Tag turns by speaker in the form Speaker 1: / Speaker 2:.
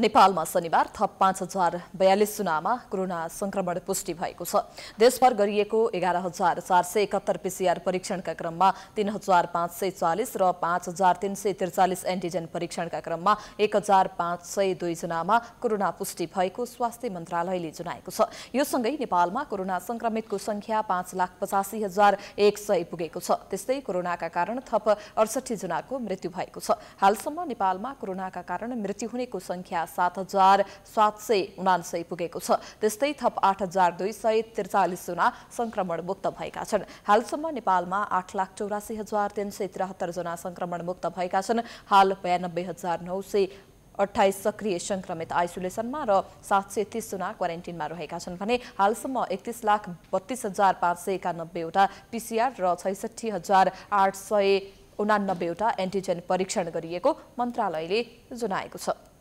Speaker 1: नेपालमा शनिबार थप पाँच हजार बयालिस जनामा कोरोना संक्रमण पुष्टि भएको छ देशभर गरिएको एघार हजार चार सय एकात्तर पिसिआर परीक्षणका क्रममा तीन हजार पाँच सय चालिस र पाँच हजार तीन सय त्रिचालिस एन्टिजेन परीक्षणका क्रममा एक हजार पाँच सय दुईजनामा कोरोना पुष्टि भएको स्वास्थ्य मन्त्रालयले जनाएको छ यो सँगै नेपालमा कोरोना संक्रमितको संख्या पाँच लाख पचासी हजार एक सय पुगेको छ त्यस्तै कोरोनाका कारण थप अडसठी जनाको मृत्यु भएको छ हालसम्म नेपालमा कोरोनाका कारण मृत्यु हुनेको संख्या रुपियाँ सात हजार सात सय उनासय पुगेको छ त्यस्तै थप आठ हजार दुई सय त्रिचालिसजना संक्रमण मुक्त भएका छन् हालसम्म नेपालमा आठ लाख चौरासी हजार तिन सय त्रिहत्तरजना संक्रमण मुक्त भएका छन् हाल बयानब्बे हजार नौ सय अठाइस सक्रिय संक्रमित आइसोलेसनमा र सात सय तिसजना क्वारेन्टिनमा रहेका छन् भने हालसम्म एकतिस लाख बत्तीस हजार पाँच सय एकानब्बेवटा पिसिआर र छैसठी हजार आठ सय उनानब्बेवटा एन्टिजेन परीक्षण गरिएको मन्त्रालयले जनाएको छ